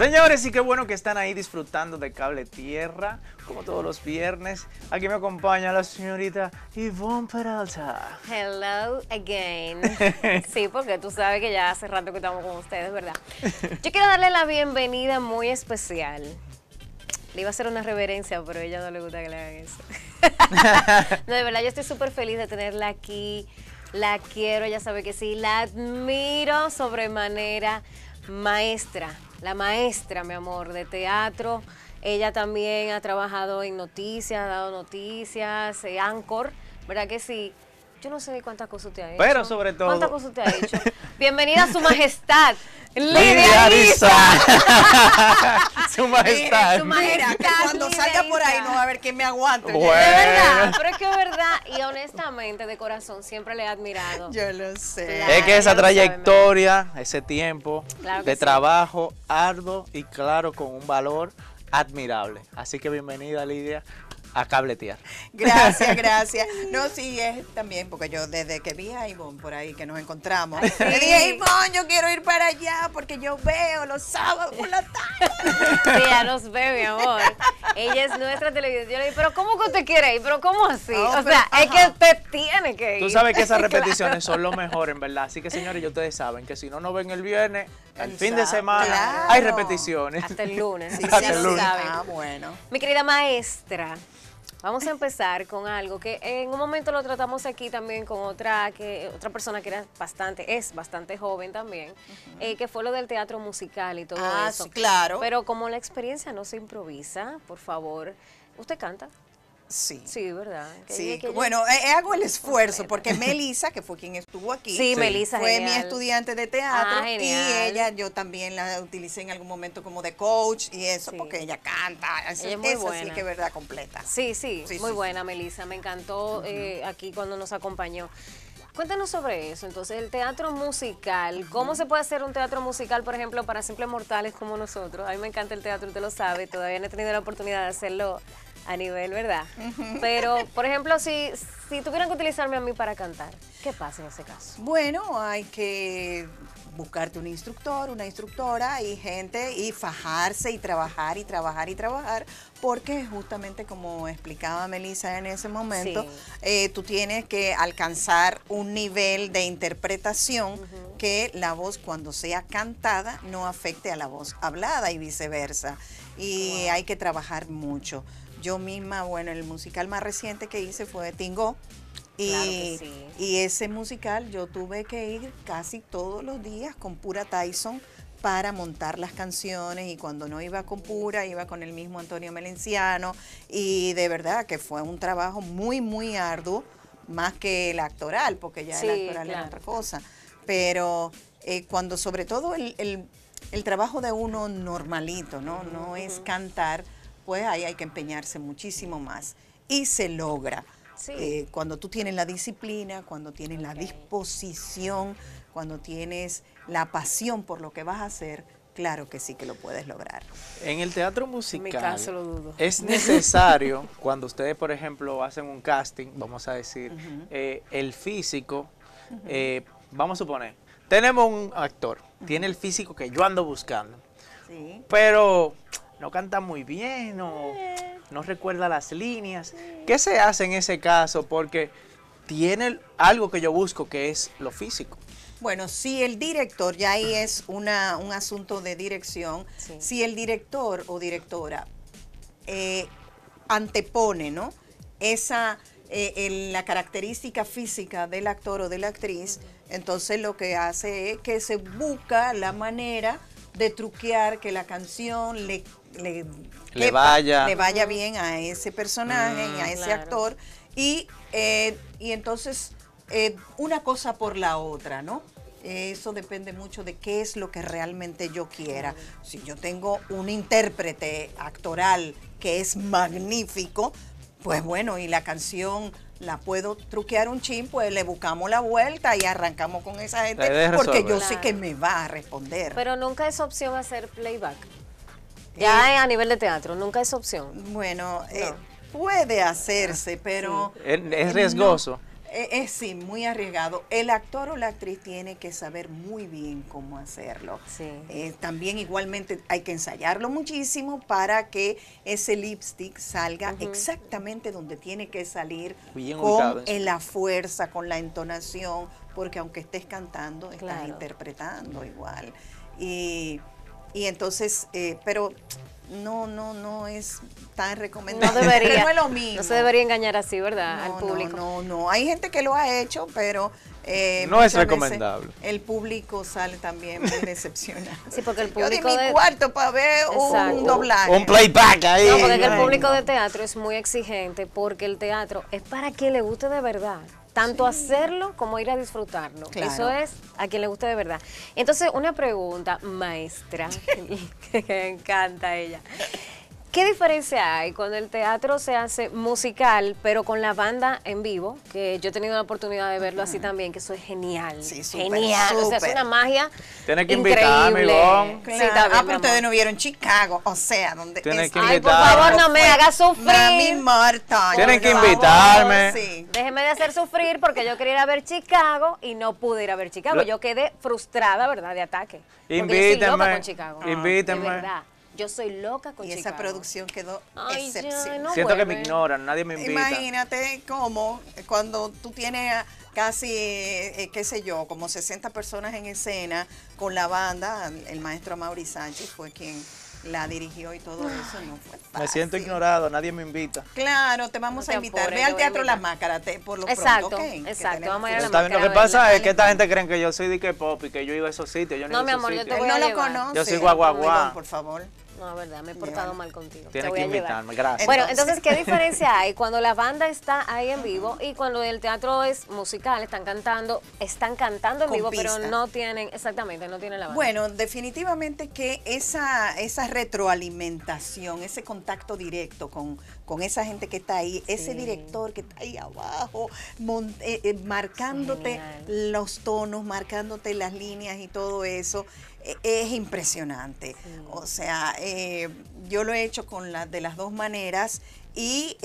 Señores, y qué bueno que están ahí disfrutando de Cable Tierra, como todos los viernes. Aquí me acompaña la señorita Yvonne Peralta. Hello again. Sí, porque tú sabes que ya hace rato que estamos con ustedes, ¿verdad? Yo quiero darle la bienvenida muy especial. Le iba a hacer una reverencia, pero a ella no le gusta que le hagan eso. No, de verdad, yo estoy súper feliz de tenerla aquí. La quiero, ya sabe que sí. La admiro sobremanera, maestra la maestra, mi amor, de teatro. Ella también ha trabajado en noticias, ha dado noticias, eh, Anchor, ¿verdad que sí? Yo no sé cuántas cosas te ha hecho. Pero sobre todo. ¿Cuántas cosas te ha hecho? Bienvenida a su majestad. Lidia Arisa. su majestad. Su majestad. cuando salga por ahí no va a ver quién me aguante. Bueno. verdad, pero es que es verdad y honestamente de corazón siempre le he admirado. Yo lo sé. es que esa trayectoria, ese tiempo de trabajo arduo y claro con un valor admirable. Así que bienvenida Lidia a cabletear. Gracias, gracias. No, sí, es también, porque yo desde que vi a Ivonne por ahí, que nos encontramos, ah, le dije, Ivonne, yo quiero ir para allá porque yo veo los sábados por la tarde. Sí, nos ve, mi amor. Ella es nuestra televisión. Yo le dije, pero ¿cómo que usted quiere ir? ¿Pero cómo así? Oh, o sea, es que usted tiene que ir. Tú sabes que esas repeticiones son lo mejor, en verdad. Así que, señores, yo ustedes saben que si no nos ven el viernes, el, fin de semana, hay repeticiones. Hasta el lunes. Hasta el lunes. Ah, bueno. Mi querida maestra, Vamos a empezar con algo que en un momento lo tratamos aquí también con otra que otra persona que era bastante, es bastante joven también, eh, que fue lo del teatro musical y todo ah, eso. claro. Pero como la experiencia no se improvisa, por favor, ¿usted canta? Sí. Sí, ¿verdad? sí. bueno, eh, eh, hago el esfuerzo porque Melisa, que fue quien estuvo aquí, fue mi estudiante de ah, teatro y ella yo también la utilicé en algún momento como de coach y eso porque ella canta, así es muy buena. sí que es verdad completa. Sí, sí, muy buena Melisa, me encantó eh, aquí cuando nos acompañó. Cuéntanos sobre eso, entonces, el teatro musical. ¿Cómo se puede hacer un teatro musical, por ejemplo, para simples mortales como nosotros? A mí me encanta el teatro, usted lo sabe, todavía no he tenido la oportunidad de hacerlo a nivel, ¿verdad? Pero, por ejemplo, si, si tuvieran que utilizarme a mí para cantar, ¿qué pasa en ese caso? Bueno, hay que buscarte un instructor, una instructora y gente y fajarse y trabajar y trabajar y trabajar, porque justamente como explicaba Melissa en ese momento, eh, tú tienes que alcanzar un nivel de interpretación que la voz cuando sea cantada no afecte a la voz hablada y viceversa. Y hay que trabajar mucho. Yo misma, bueno, el musical más reciente que hice fue de Tingo. Y, y ese musical yo tuve que ir casi todos los días con pura Tyson para montar las canciones y cuando no iba con Pura, iba con el mismo Antonio Melenciano y de verdad que fue un trabajo muy, muy arduo, más que el actoral, porque ya el actoral es otra cosa. Pero eh, cuando sobre todo el, trabajo de uno normalito, ¿no? No es cantar pues ahí hay que empeñarse muchísimo más. Y se logra. Eh, cuando tú tienes la disciplina, cuando tienes la disposición, cuando tienes la pasión por lo que vas a hacer, claro que sí que lo puedes lograr. En el teatro musical, es necesario, cuando ustedes, por ejemplo, hacen un casting, vamos a decir, eh, el físico, eh, vamos a suponer, tenemos un actor, tiene el físico que yo ando buscando, pero no canta muy bien o eh. no recuerda las líneas. ¿Qué se hace en ese caso? Porque tiene algo que yo busco, que es lo físico. Bueno, si el director, ya ahí es un asunto de dirección, si el director o directora eh, antepone ¿no? esa, eh, la característica física del actor o de la actriz, entonces lo que hace es que se busca la manera de truquear que la canción le le, vaya. le vaya bien a ese personaje a mm, ese actor. Y, eh, y entonces, eh, una cosa por la otra, ¿no? Eso depende mucho de qué es lo que realmente yo quiera. Si yo tengo un intérprete actoral que es magnífico, pues bueno, y la canción la puedo truquear un chin, pues le buscamos la vuelta y arrancamos con esa gente porque yo sé que me va a responder. Pero nunca es opción hacer playback. Ya eh, a nivel de teatro, nunca es opción. Bueno, eh, puede hacerse, pero... Es, riesgoso. Eh, es, sí, muy arriesgado. El actor o la actriz tiene que saber muy bien cómo hacerlo. también igualmente hay que ensayarlo muchísimo para que ese lipstick salga exactamente donde tiene que salir, con la fuerza, con la entonación, porque aunque estés cantando, estás interpretando igual. Y y entonces, eh, pero no, no, no es tan recomendable. No debería. no, es lo mismo. no se debería engañar así, ¿verdad? Al público. No, no, Hay gente que lo ha hecho, pero. Eh, no es recomendable. el público sale también muy decepcionado. Sí, porque el público. Yo mi cuarto para ver un doblaje. Un playback ahí. No, porque el público de teatro es muy exigente, porque el teatro es para quien le guste de verdad tanto hacerlo como ir a disfrutarlo. Eso es a quien le gusta de verdad. Entonces, una pregunta, maestra, que me encanta ella. ¿Qué diferencia hay cuando el teatro se hace musical, pero con la banda en vivo? Que yo he tenido la oportunidad de verlo así también, que eso es genial. Sí, genial. O sea, es una magia. Tienes que invitarme, claro. sí, ah, pero ustedes no vieron Chicago, o sea, donde Tienes que Ay, por favor, no me hagas sufrir. Mami muerta. Tienen que invitarme. Sí. Déjeme de hacer sufrir porque yo quería ir a ver Chicago y no pude ir a ver Chicago. Yo quedé frustrada, ¿verdad? De ataque. Invítame. Yo soy loca con Chicago. Invítame. verdad. Yo soy loca con y esa producción quedó excepcional. Siento que me ignoran, nadie me invita. Imagínate cómo eh, cuando tú tienes casi, eh, qué sé yo, como 60 personas en escena con la banda, el maestro Mauri Sánchez fue quien la dirigió y todo ah. eso no fue Me siento ignorado, nadie me invita. Claro, te vamos a invitar. Ve al Teatro La Máscara, por lo pronto. Okay, exacto, vamos a ir a la Lo que pasa es que esta gente creen que yo soy de que pop y que yo iba a esos sitios. no, mi amor, yo te voy no a lo conozco. Yo soy guaguaguá. Por favor. No, la verdad, me he portado mal contigo. Te voy invitarme, gracias. Bueno, entonces, ¿qué diferencia hay cuando la banda está ahí en vivo y cuando el teatro es musical, están cantando, están cantando en vivo, pero no tienen, exactamente, no tienen la banda? Bueno, definitivamente que esa, esa retroalimentación, ese contacto directo con, con esa gente que está ahí, ese director que está ahí abajo, eh, eh, marcándote los tonos, marcándote las líneas y todo eso, e, es impresionante. O sea, eh, yo lo he hecho con las de las dos maneras. Y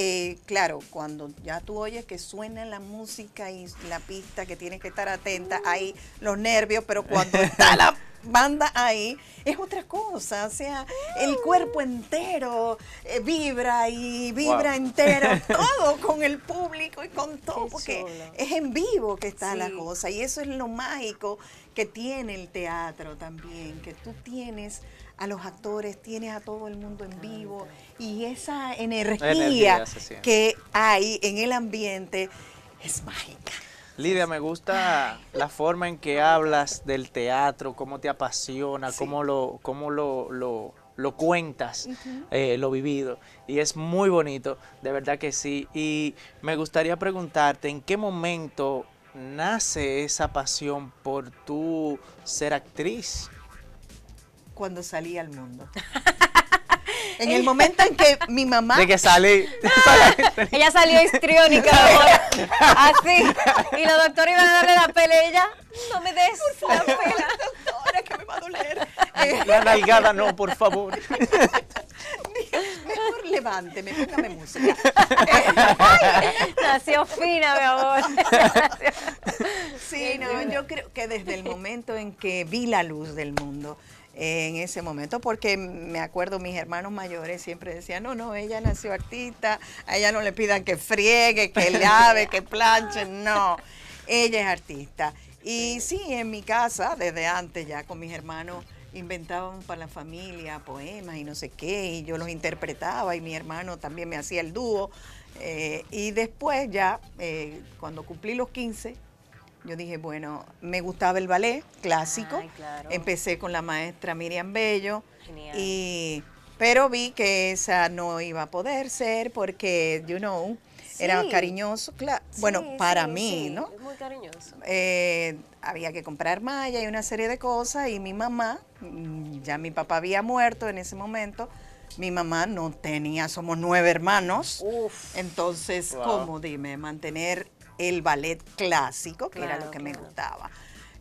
claro, cuando ya tú oyes que suena la música y la pista, que tienes que estar atenta, hay los nervios, pero cuando está la banda ahí es otra cosa. O sea, el ah. cuerpo entero eh, vibra y vibra entera entero, todo con el público y con todo, porque es en vivo que está la cosa. Y eso es lo mágico que tiene el teatro también, que tú tienes a los actores, tienes a todo el mundo en vivo y esa energía que hay en el ambiente es mágica. Lidia, me gusta la forma en que hablas del teatro, cómo te apasiona, cómo lo, cómo lo, cuentas, eh, lo vivido. Y es muy bonito, de verdad que sí. Y me gustaría preguntarte, ¿en qué momento nace esa pasión por tu ser actriz? Cuando salí al mundo. En el momento en que mi mamá. De que sale. ella salió histriónica, amor. Así. Y los doctores iban a darle la pelea. Ella, no me des la pela. Doctora, que me va a doler. La nalgada no, por favor. Mejor levánteme, póngame música. Nació fina, mi amor. Sí, no, yo creo que desde el momento en que vi la luz del mundo, en ese momento, porque me acuerdo mis hermanos mayores siempre decían, no, no, ella nació artista, a ella no le pidan que friegue, que lave, que planche, no, ella es artista. Y sí, en mi casa, desde antes ya con mis hermanos, inventábamos para la familia poemas y no sé qué, y yo los interpretaba y mi hermano también me hacía el dúo. Eh, y después ya, eh, cuando cumplí los 15, yo dije, bueno, me gustaba el ballet clásico. Empecé con la maestra Miriam Bello. Y, pero vi que esa no iba a poder ser porque, you know, era cariñoso. bueno, para mí, ¿no? muy cariñoso. Eh, había que comprar malla y una serie de cosas. Y mi mamá, mm, ya mi papá había muerto en ese momento. Mi mamá no tenía, somos nueve hermanos. entonces, ¿cómo dime? Mantener el ballet clásico, que era lo que me gustaba.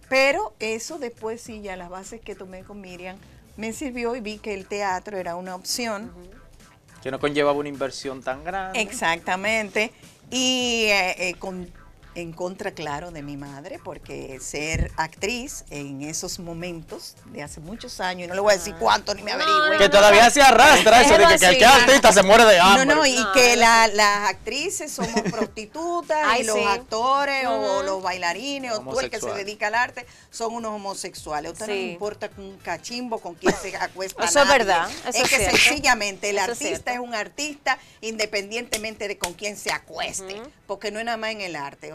Pero eso después sí, ya las bases que tomé con Miriam me sirvió y vi que el teatro era una opción. Que no conllevaba una inversión tan grande. Exactamente. Y eh, eh, con en contra, claro, de mi madre, porque ser actriz en esos momentos de hace muchos años, y no le voy a decir ah. cuánto ni me averigüe. que todavía se arrastra eso, de que cualquier artista se muere de hambre. No, no, y que las actrices somos prostitutas y los actores o los bailarines o tú el que se dedica al arte son unos homosexuales. O usted no le importa un cachimbo con quién se acuesta. Eso es verdad. Eso es que sencillamente el artista es, un artista independientemente de con quién se acueste, porque no es nada más en el arte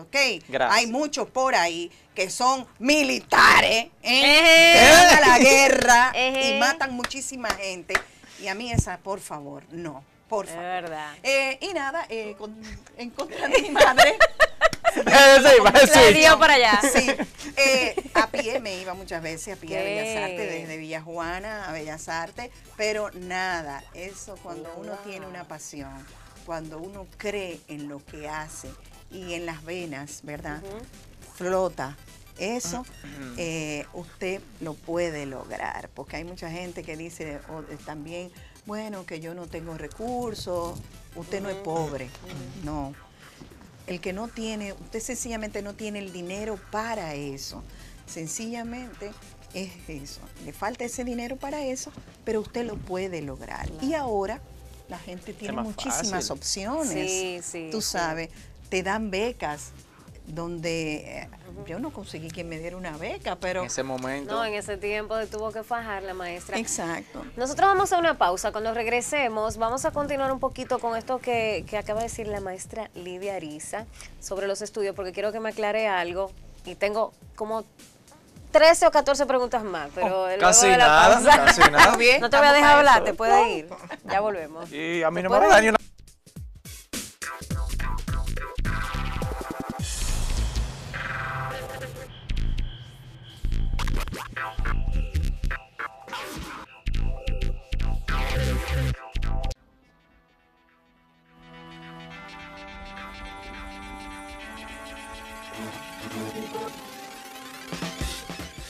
hay muchos por ahí que son militares, ¿eh? que van a la guerra y matan muchísima gente. Y a mí esa, por favor, no. Por favor. De verdad. Eh, y nada, eh, encontrando a mi madre. sí, sí, sí. para allá. Sí. Eh, a pie me iba muchas veces, a pie a Bellas Artes, desde Villa a Bellas Artes, pero nada, eso cuando uno tiene una pasión, cuando uno cree en lo que hace y en las venas, ¿verdad? Flota. Eso eh, usted lo puede lograr, porque hay mucha gente que dice eh, también, bueno, que yo no tengo recursos, usted no es pobre, no. El que no tiene, usted sencillamente no tiene el dinero para eso, sencillamente es eso, le falta ese dinero para eso, pero usted lo puede lograr. Y ahora la gente tiene muchísimas opciones, sí, sí, tú sabes te dan becas donde eh, yo no conseguí que me diera una beca, pero... En ese momento. No, en ese tiempo tuvo que fajar la maestra. Exacto. Nosotros vamos a una pausa. Cuando regresemos, vamos a continuar un poquito con esto que, acaba de decir la maestra Lidia Ariza sobre los estudios, porque quiero que me aclare algo. Y tengo como 13 o 14 preguntas más, pero oh, casi, nada, casi nada, No te voy a dejar hablar, te puede oh. ir. Ya volvemos. Y a mí no me va a dar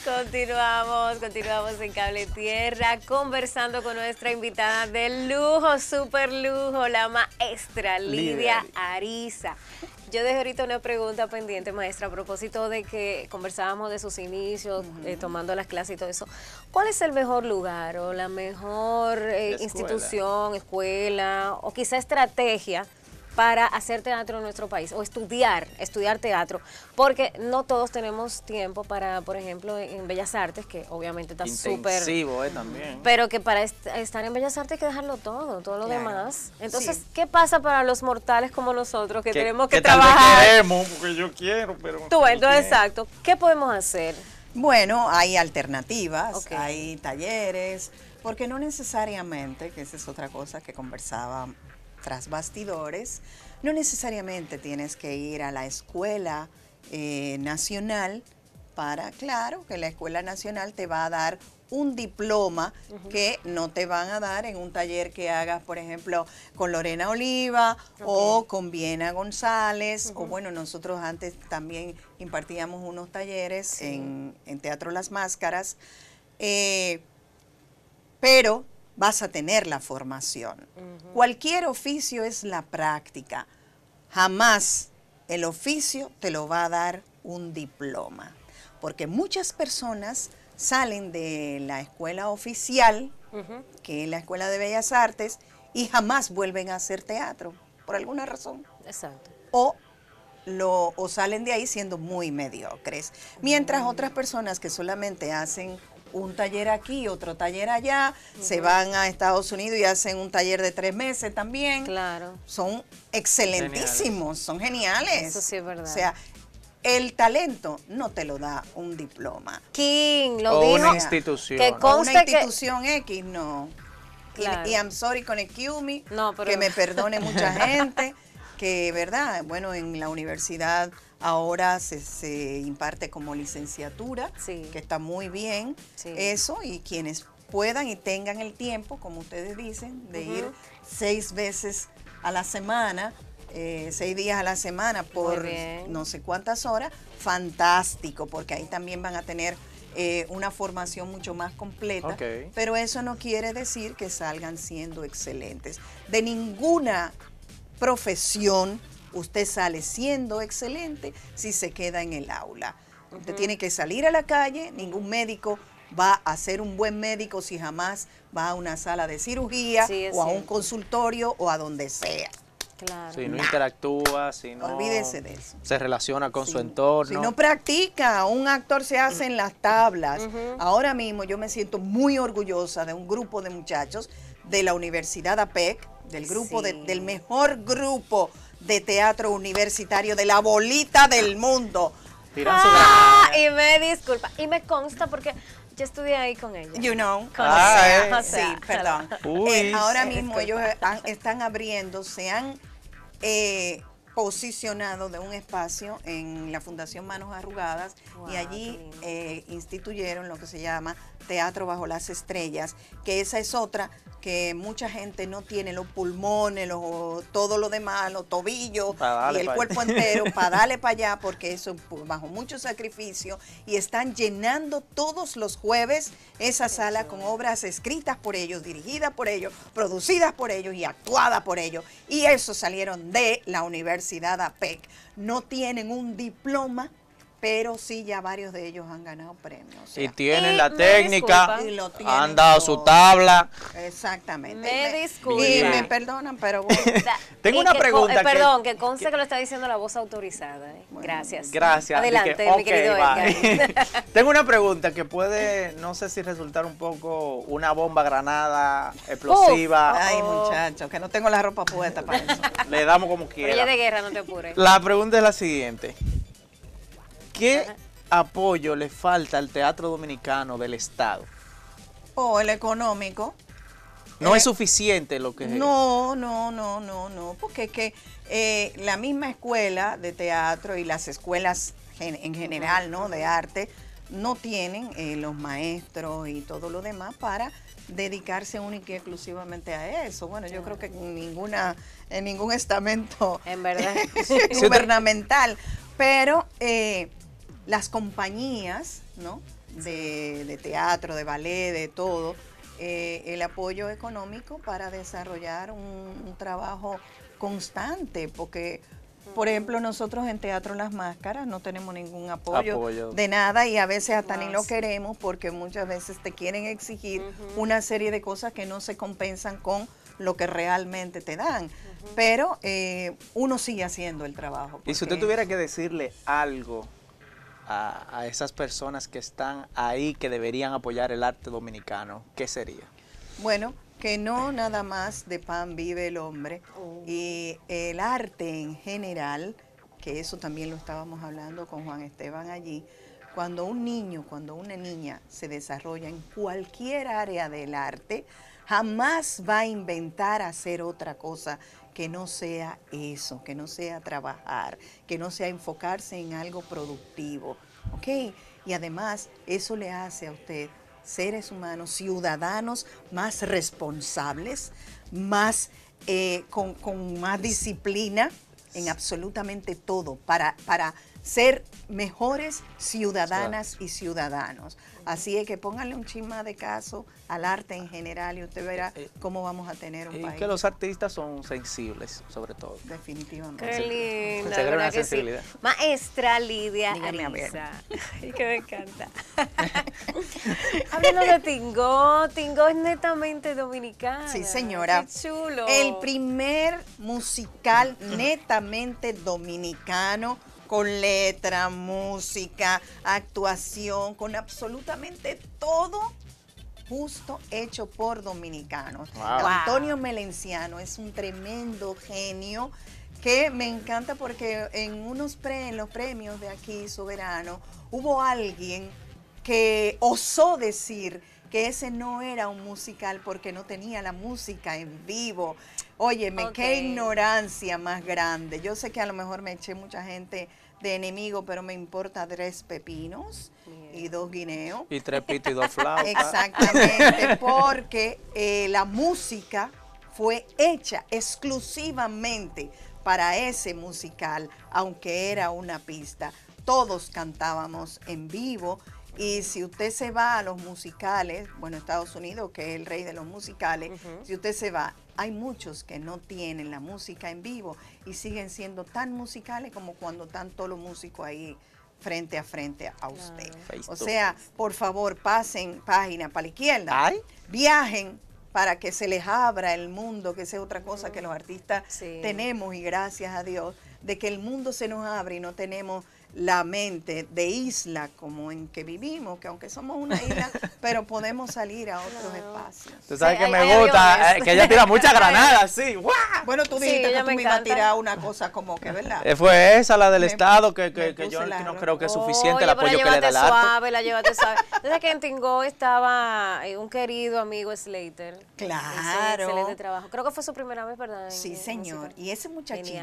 Continuamos, continuamos en Cable Tierra conversando con nuestra invitada de lujo, super lujo, la maestra Lidia, Ariza. Yo dejé ahorita una pregunta pendiente, maestra, a propósito de que conversábamos de sus inicios, eh, tomando las clases y todo eso. ¿Cuál es el mejor lugar o la mejor eh, institución, escuela o quizá estrategia? para hacer teatro en nuestro país o estudiar, estudiar teatro, porque no todos tenemos tiempo para, por ejemplo, en Bellas Artes, que obviamente está súper... Intensivo, eh, también. Pero que para estar en Bellas Artes hay que dejarlo todo, todo lo demás. Entonces, ¿qué pasa para los mortales como nosotros que, tenemos que, trabajar? que queremos, porque yo quiero, pero... Tú, entonces, exacto. ¿Qué podemos hacer? Bueno, hay alternativas, hay talleres, porque no necesariamente, que esa es otra cosa que conversaba tras bastidores. No necesariamente tienes que ir a la escuela eh, nacional para, claro, que la escuela nacional te va a dar un diploma que no te van a dar en un taller que hagas, por ejemplo, con Lorena Oliva o con Viena González, o bueno, nosotros antes también impartíamos unos talleres en, Teatro Las Máscaras, eh, pero vas a tener la formación. Cualquier oficio es la práctica. Jamás el oficio te lo va a dar un diploma. Porque muchas personas salen de la escuela oficial, que es la Escuela de Bellas Artes, y jamás vuelven a hacer teatro, por alguna razón. Exacto. O, lo, salen de ahí siendo muy mediocres. Mientras mm. otras personas que solamente hacen un taller aquí, otro taller allá, se van a Estados Unidos y hacen un taller de tres meses también. Claro. Son excelentísimos, son geniales. Eso sí es verdad. O sea, el talento no te lo da un diploma. ¿Quién lo o una institución. Que una institución X, no. Y, I'm sorry con el que me perdone mucha gente que, ¿verdad? Bueno, en la universidad ahora se, imparte como licenciatura, que está muy bien eso, y quienes puedan y tengan el tiempo, como ustedes dicen, de ir seis veces a la semana, eh, seis días a la semana por no sé cuántas horas, fantástico, porque ahí también van a tener eh, una formación mucho más completa, pero eso no quiere decir que salgan siendo excelentes. De ninguna profesión, usted sale siendo excelente si se queda en el aula. Usted tiene que salir a la calle, ningún médico va a ser un buen médico si jamás va a una sala de cirugía o a un consultorio o a donde sea. Claro. Si no interactúa, si no Olvídese de eso. se relaciona con su entorno. Si no practica, un actor se hace en las tablas. Ahora mismo yo me siento muy orgullosa de un grupo de muchachos de la Universidad APEC, del grupo, del mejor grupo de teatro universitario, de la bolita del mundo. Ah, y me disculpa, y me consta porque yo estudié ahí con ellos. You know. Con ah, eh. sí, perdón. Eh, ahora mismo ellos están abriendo, se han eh, posicionado de un espacio en la Fundación Manos Arrugadas y allí eh, instituyeron lo que se llama Teatro Bajo las Estrellas, que esa es otra que mucha gente no tiene los pulmones, los, todo lo demás, los tobillos y el cuerpo entero para darle para allá, porque eso bajo mucho sacrificio y están llenando todos los jueves esa sala con obras escritas por ellos, dirigidas por ellos, producidas por ellos y actuadas por ellos. Y eso salieron de la universidad Universidad APEC no tienen un diploma pero sí ya varios de ellos han ganado premios. Si y tienen eh, la técnica, han dado su tabla. Exactamente. Me, me perdonan, pero bueno. Tengo una pregunta. Eh, perdón, que, conste que, lo está diciendo la voz autorizada. ¿eh? gracias. Gracias. Adelante, mi querido Tengo una pregunta que puede, no sé si resultar un poco una bomba granada explosiva. Ay, oh. muchachos, que no tengo la ropa puesta para eso. Le damos como quiera. de guerra, no te La pregunta es la siguiente. ¿Qué apoyo le falta al teatro dominicano del Estado? O el económico. No es eh, suficiente lo que No, no, no, no, no, porque es que eh, la misma escuela de teatro y las escuelas en, general, ¿no? De arte, no tienen eh, los maestros y todo lo demás para dedicarse única y exclusivamente a eso. Bueno, yo creo que en ninguna, en ningún estamento en verdad. gubernamental. Pero las compañías, ¿no? De, teatro, de ballet, de todo, eh, el apoyo económico para desarrollar un, trabajo constante, porque por ejemplo, nosotros en Teatro Las Máscaras no tenemos ningún apoyo, de nada y a veces hasta ni lo queremos porque muchas veces te quieren exigir una serie de cosas que no se compensan con lo que realmente te dan. Pero eh, uno sigue haciendo el trabajo. Y si usted tuviera que decirle algo a, esas personas que están ahí, que deberían apoyar el arte dominicano? ¿Qué sería? Bueno, que no nada más de pan vive el hombre y el arte en general, que eso también lo estábamos hablando con Juan Esteban allí, cuando un niño, cuando una niña se desarrolla en cualquier área del arte, jamás va a inventar hacer otra cosa que no sea eso, que no sea trabajar, que no sea enfocarse en algo productivo. ¿Ok? Y además eso le hace a usted seres humanos, ciudadanos más responsables, más eh, con, más disciplina en absolutamente todo, para, para ser mejores ciudadanas y ciudadanos. Así es que pónganle un chisma de caso al arte en general y usted verá eh, eh, cómo vamos a tener un y eh, país. que los artistas son sensibles, sobre todo. Definitivamente. Qué lindo. Se una sensibilidad. Maestra Lidia Dígame Y que me encanta. Hablando de Tingó, Tingó es netamente dominicano. Sí, señora. Qué chulo. El primer musical netamente dominicano con letra, música, actuación, con absolutamente todo justo hecho por dominicanos. Antonio Melenciano es un tremendo genio que me encanta porque en unos en los premios de aquí soberano hubo alguien que osó decir que ese no era un musical porque no tenía la música en vivo. Óyeme, qué ignorancia más grande. Yo sé que a lo mejor me eché mucha gente de enemigo, pero me importa tres pepinos y dos guineos. Y tres pitos y dos flautas. Exactamente, porque eh, la música fue hecha exclusivamente para ese musical, aunque era una pista. Todos cantábamos en vivo y si usted se va a los musicales, bueno, Estados Unidos, que es el rey de los musicales, si usted se va, hay muchos que no tienen la música en vivo y siguen siendo tan musicales como cuando están todos los músicos ahí frente a frente a usted. O sea, por favor, pasen página para la izquierda. Viajen para que se les abra el mundo, que sea otra cosa que los artistas tenemos y gracias a Dios, de que el mundo se nos abre y no tenemos la mente de isla como en que vivimos, que aunque somos una isla, pero podemos salir a otros espacios. Tú sabes que me gusta, eh, que ella tira muchas granadas, sí. Bueno, tú dijiste que tú me ibas a tirar una cosa como que, ¿verdad? Eh, fue esa, la del Estado, que, yo no creo que es suficiente el apoyo que le da la suave, la llévate suave. que en Tingó estaba eh, un querido amigo Slater. Claro. Excelente trabajo. Creo que fue su primera vez, ¿verdad? Sí, señor. y ese muchachito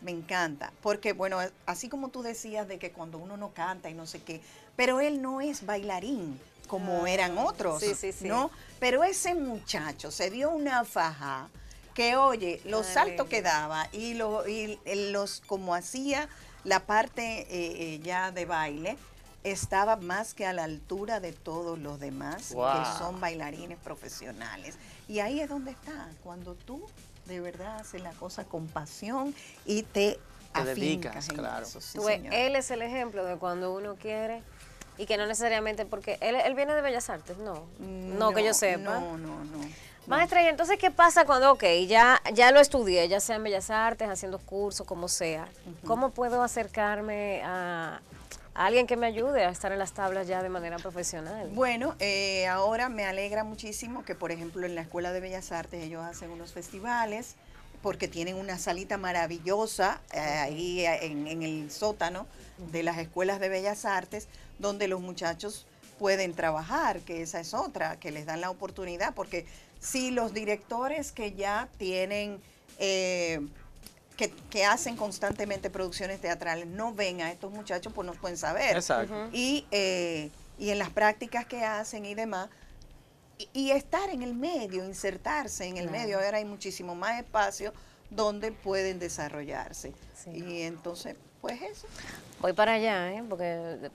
me encanta, porque, bueno, así como tú decías, de que cuando uno no canta y no sé qué, pero él no es bailarín como ah, eran otros, ¿no? Pero ese muchacho se dio una faja que, oye, los saltos que daba y, lo, los como hacía la parte eh, eh, ya de baile, estaba más que a la altura de todos los demás que son bailarines profesionales. Y ahí es donde está, cuando tú de verdad haces la cosa con pasión y te te dedicas, claro. él es el ejemplo de cuando uno quiere y que no necesariamente porque él, viene de Bellas Artes, no, no, que yo sepa. No, no, no. Maestra, ¿y entonces qué pasa cuando, ok, ya, ya lo estudié, ya sea en Bellas Artes, haciendo cursos, como sea, ¿cómo puedo acercarme a, alguien que me ayude a estar en las tablas ya de manera profesional? Bueno, eh, ahora me alegra muchísimo que, por ejemplo, en la Escuela de Bellas Artes ellos hacen unos festivales, porque tienen una salita maravillosa eh, ahí eh, en, el sótano de las escuelas de bellas artes, donde los muchachos pueden trabajar, que esa es otra, que les dan la oportunidad, porque si los directores que ya tienen, eh, que, hacen constantemente producciones teatrales, no ven a estos muchachos, pues no pueden saber. Exacto. Y, y en las prácticas que hacen y demás, y, estar en el medio, insertarse en el medio. Ahora hay muchísimo más espacio donde pueden desarrollarse. Y entonces, pues eso. Voy para allá, ¿eh? porque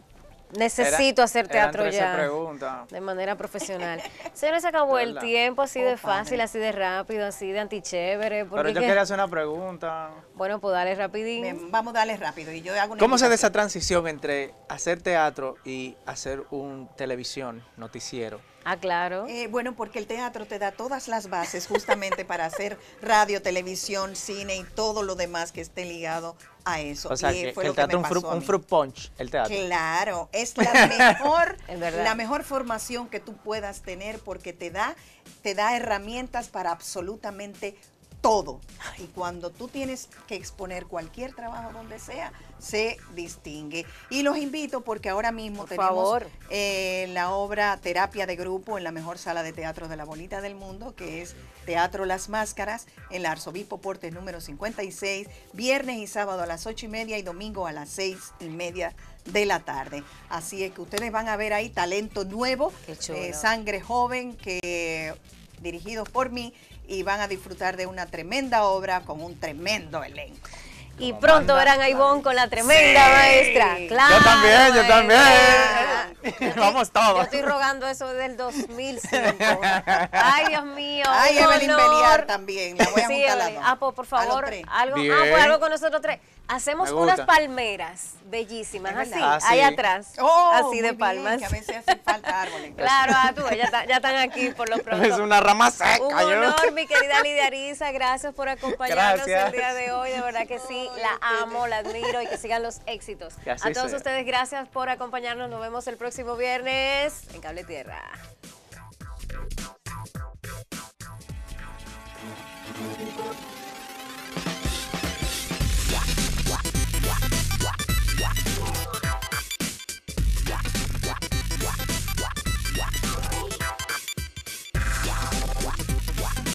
necesito hacer teatro ya. Pregunta. De manera profesional. Señores, les acabó el tiempo así de fácil, así de rápido, así de antichévere. Pero yo quería hacer una pregunta. Bueno, pues dale rapidín. vamos a darle rápido y yo hago ¿Cómo se da esa transición entre hacer teatro y hacer un televisión, noticiero? Ah, claro. Eh, bueno, porque el teatro te da todas las bases justamente para hacer radio, televisión, cine y todo lo demás que esté ligado a eso. O sea, que, el teatro un, fruit, punch, el teatro. Claro, es la mejor, la mejor formación que tú puedas tener porque te da, te da herramientas para absolutamente todo. Y cuando tú tienes que exponer cualquier trabajo donde sea, se distingue. Y los invito porque ahora mismo tenemos eh, la obra Terapia de Grupo en la mejor sala de teatro de la bonita del mundo, que es Teatro Las Máscaras, en la Arzobispo Portes número 56, viernes y sábado a las 8 y media y domingo a las 6 y media de la tarde. Así es que ustedes van a ver ahí talento nuevo, eh, sangre joven que dirigidos por mí y van a disfrutar de una tremenda obra con un tremendo elenco y pronto verán a Ivonne con la tremenda maestra. Claro. Yo también, yo también. Vamos todos. Yo estoy rogando eso del 2005. Ay, Dios mío. Ay, Evelyn Beliar también. La voy a Ah, por favor, algo, ah, pues, algo con nosotros tres. Hacemos unas palmeras bellísimas, así, ah, allá atrás, oh, así de palmas. que a veces falta árboles. claro, ah, tú, ya, ya, están aquí por los pronto. Es una rama seca. Un honor, mi querida Lidia Arisa, gracias por acompañarnos el día de hoy, de verdad que sí la amo, la admiro y que sigan los éxitos. A todos ustedes, gracias por acompañarnos. Nos vemos el próximo viernes en Cable Tierra.